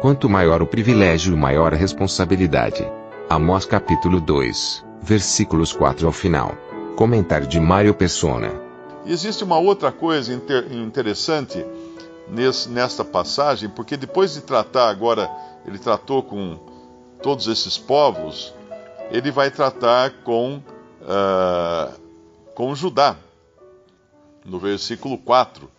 Quanto maior o privilégio, maior a responsabilidade. Amós capítulo 2, versículos 4 ao final. Comentário de Mário Persona. Existe uma outra coisa inter, interessante nesse, nesta passagem, porque depois de tratar agora, ele tratou com todos esses povos, ele vai tratar com, uh, com Judá, no versículo 4.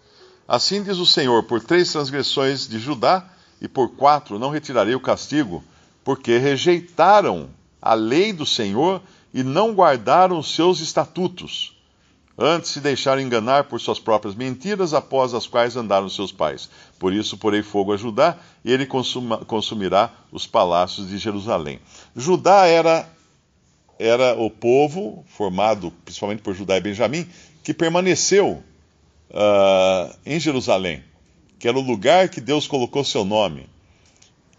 Assim diz o Senhor: por três transgressões de Judá e por quatro não retirarei o castigo, porque rejeitaram a lei do Senhor e não guardaram os seus estatutos. Antes se deixaram enganar por suas próprias mentiras, após as quais andaram seus pais. Por isso, porei fogo a Judá, e ele consuma, consumirá os palácios de Jerusalém. Judá era, era o povo, formado principalmente por Judá e Benjamim, que permaneceu uh, em Jerusalém que era o lugar que Deus colocou seu nome.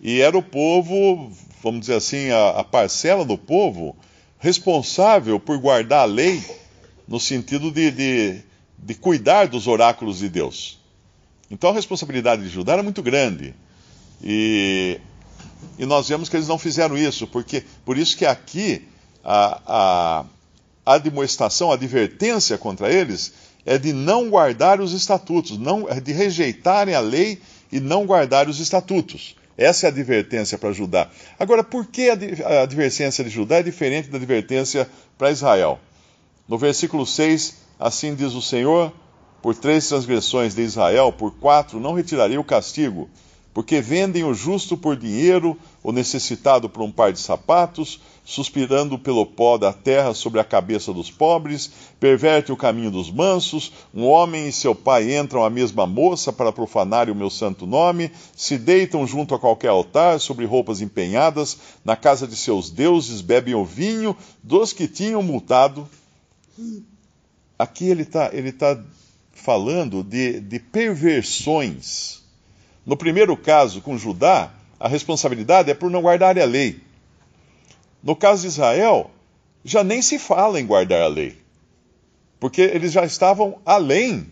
E era o povo, vamos dizer assim, a, a parcela do povo responsável por guardar a lei, no sentido de, de, de cuidar dos oráculos de Deus. Então a responsabilidade de Judá era muito grande. E, e, nós vemos que eles não fizeram isso, porque por isso que aqui a, a, a admoestação, a advertência contra eles é de não guardar os estatutos, não, é de rejeitarem a lei e não guardar os estatutos. Essa é a advertência para Judá. Agora, por que a advertência de Judá é diferente da advertência para Israel? No versículo 6, assim diz o Senhor: Por três transgressões de Israel, por quatro não retirarei o castigo, porque vendem o justo por dinheiro, o necessitado por um par de sapatos, suspirando pelo pó da terra sobre a cabeça dos pobres, perverte o caminho dos mansos, um homem e seu pai entram à mesma moça para profanar o meu santo nome, se deitam junto a qualquer altar, sobre roupas empenhadas, na casa de seus deuses, bebem o vinho dos que tinham multado. Aqui ele está ele tá falando de, de perversões no primeiro caso, com Judá, a responsabilidade é por não guardar a lei. No caso de Israel, já nem se fala em guardar a lei, porque eles já estavam além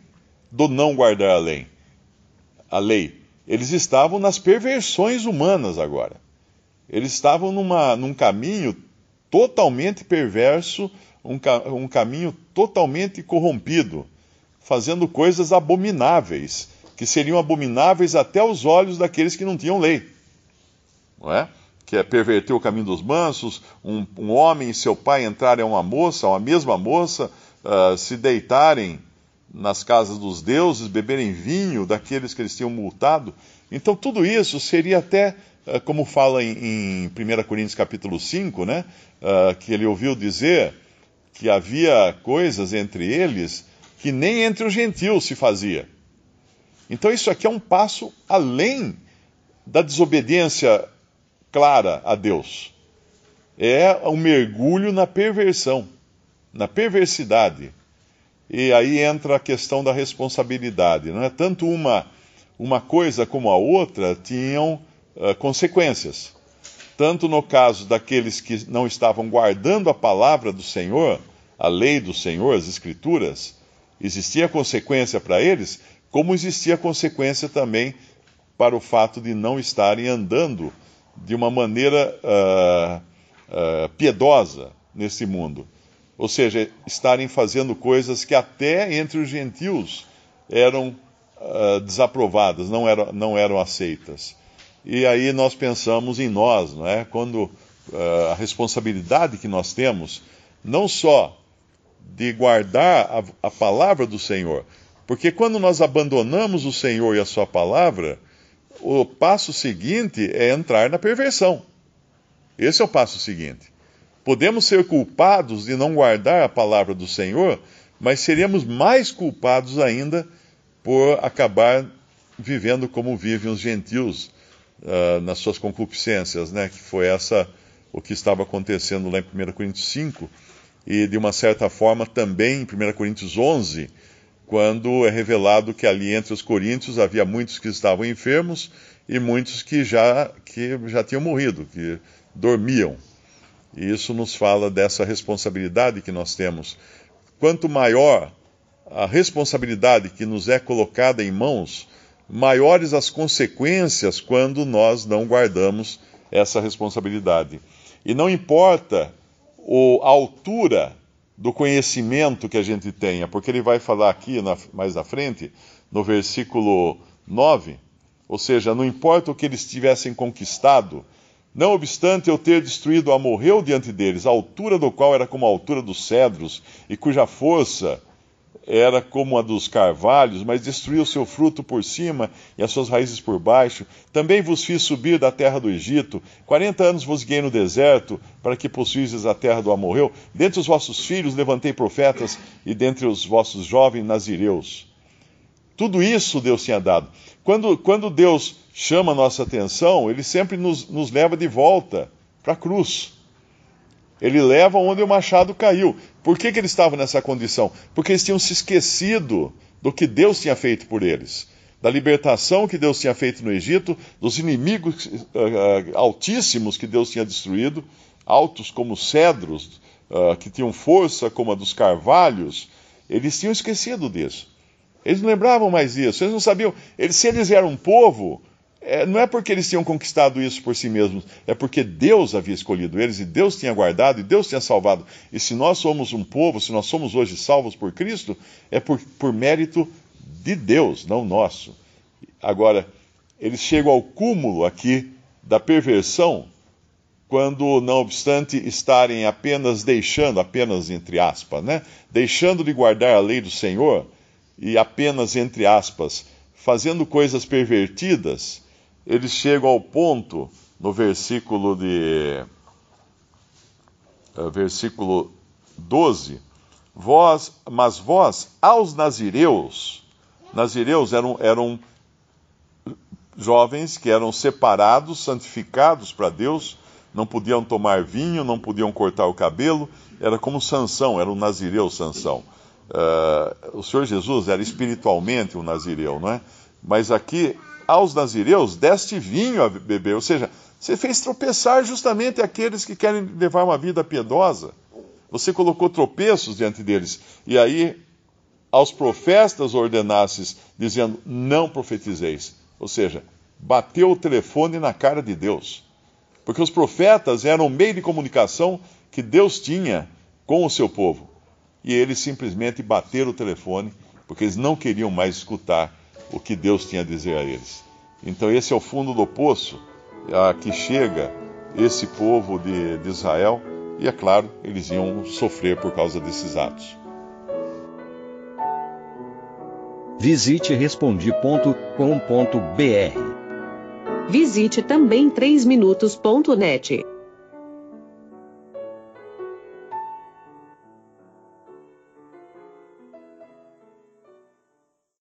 do não guardar a lei. A lei. Eles estavam nas perversões humanas agora. Eles estavam numa, num caminho totalmente perverso, um, um caminho totalmente corrompido, fazendo coisas abomináveis que seriam abomináveis até aos olhos daqueles que não tinham lei. Não é? Que é perverter o caminho dos mansos, um, um homem e seu pai entrarem a uma moça, a uma mesma moça, uh, se deitarem nas casas dos deuses, beberem vinho daqueles que eles tinham multado. Então tudo isso seria até, uh, como fala em, em 1 Coríntios capítulo 5, né? Uh, que ele ouviu dizer que havia coisas entre eles que nem entre os gentios se fazia. Então isso aqui é um passo além da desobediência clara a Deus. É um mergulho na perversão, na perversidade. E aí entra a questão da responsabilidade. Não é tanto uma uma coisa como a outra tinham uh, consequências. Tanto no caso daqueles que não estavam guardando a palavra do Senhor, a lei do Senhor, as Escrituras, existia consequência para eles, como existia consequência também para o fato de não estarem andando de uma maneira uh, uh, piedosa nesse mundo. Ou seja, estarem fazendo coisas que até entre os gentios eram uh, desaprovadas, não, eram não eram aceitas. E aí nós pensamos em nós, não é? Quando a responsabilidade que nós temos, não só de guardar a, a palavra do Senhor, porque quando nós abandonamos o Senhor e a Sua palavra, o passo seguinte é entrar na perversão. Esse é o passo seguinte. Podemos ser culpados de não guardar a palavra do Senhor, mas seríamos mais culpados ainda por acabar vivendo como vivem os gentios uh, nas suas concupiscências, né? Que foi essa o que estava acontecendo lá em 1 Coríntios 5 e de uma certa forma também em 1 Coríntios 11, quando é revelado que ali entre os coríntios havia muitos que estavam enfermos e muitos que já, que já tinham morrido, que dormiam. E isso nos fala dessa responsabilidade que nós temos. Quanto maior a responsabilidade que nos é colocada em mãos, maiores as consequências quando nós não guardamos essa responsabilidade. E não importa a altura do conhecimento que a gente tenha, porque ele vai falar aqui na, mais à frente, no versículo 9, ou seja, não importa o que eles tivessem conquistado, não obstante eu ter destruído a morreu diante deles, a altura do qual era como a altura dos cedros, e cuja força era como a dos carvalhos, mas destruiu seu fruto por cima e as suas raízes por baixo. Também vos fiz subir da terra do Egito. Quarenta anos vos guiei no deserto, para que possuísseis a terra do Amorreu. Dentre os vossos filhos levantei profetas, e dentre os vossos jovens nazireus. Tudo isso Deus tinha dado. Quando, quando Deus chama a nossa atenção, Ele sempre nos, nos leva de volta para a cruz. Ele leva onde o machado caiu. Por que, que eles estavam nessa condição? Porque eles tinham se esquecido do que Deus tinha feito por eles, da libertação que Deus tinha feito no Egito, dos inimigos uh, altíssimos que Deus tinha destruído, altos como cedros, uh, que tinham força como a dos carvalhos. Eles tinham esquecido disso. Eles não lembravam mais disso. Eles não sabiam. Eles, se eles eram um povo, é, não é porque eles tinham conquistado isso por si mesmos, é porque Deus havia escolhido eles e Deus tinha guardado e Deus tinha salvado. E se nós somos um povo, se nós somos hoje salvos por Cristo, é por, por mérito de Deus, não nosso. Agora, eles chegam ao cúmulo aqui da perversão quando, não obstante estarem apenas deixando, apenas entre aspas, né? Deixando de guardar a lei do Senhor e apenas entre aspas, fazendo coisas pervertidas eles chegam ao ponto, no versículo de. Eh, versículo 12, vós, mas vós, aos nazireus, nazireus eram, eram jovens que eram separados, santificados para Deus, não podiam tomar vinho, não podiam cortar o cabelo, era como Sansão, era um nazireu Sansão. Uh, o Senhor Jesus era espiritualmente um nazireu, não é? Mas aqui aos nazireus deste vinho a beber. Ou seja, você fez tropeçar justamente aqueles que querem levar uma vida piedosa. Você colocou tropeços diante deles. E aí, aos profetas ordenasses, dizendo: Não profetizeis. Ou seja, bateu o telefone na cara de Deus. Porque os profetas eram o meio de comunicação que Deus tinha com o seu povo. E eles simplesmente bateram o telefone, porque eles não queriam mais escutar o que Deus tinha a dizer a eles. Então, esse é o fundo do poço a que chega esse povo de, de Israel, e é claro, eles iam sofrer por causa desses atos. Visite Respondi.com.br. Visite também 3minutos.net.